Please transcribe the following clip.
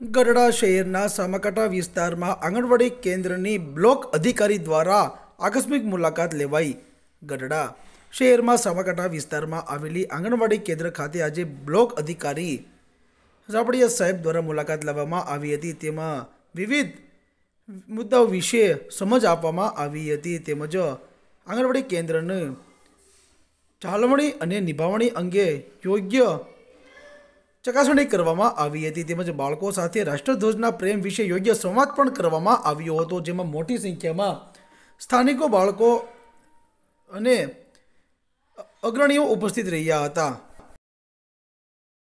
ગઢડા શહેરના સામાકાંઠા વિસ્તારમાં આંગણવાડી કેન્દ્રની બ્લોક અધિકારી દ્વારા આકસ્મિક મુલાકાત લેવાઈ ગઢડા શહેરમાં સામાકાંઠા વિસ્તારમાં આવેલી આંગણવાડી કેન્દ્ર ખાતે આજે બ્લોક અધિકારી ઝાપડિયા સાહેબ દ્વારા મુલાકાત લેવામાં આવી હતી તેમાં વિવિધ મુદ્દાઓ વિશે સમજ આપવામાં આવી હતી તેમજ આંગણવાડી કેન્દ્રને જાળવણી અને નિભાવણી અંગે યોગ્ય ચકાસણી કરવામાં આવી હતી તેમજ બાળકો સાથે રાષ્ટ્રધ્વજના પ્રેમ વિશે યોગ્ય સંવાદ પણ કરવામાં આવ્યો હતો જેમાં મોટી સંખ્યામાં સ્થાનિકો બાળકો અને અગ્રણીઓ ઉપસ્થિત રહ્યા હતા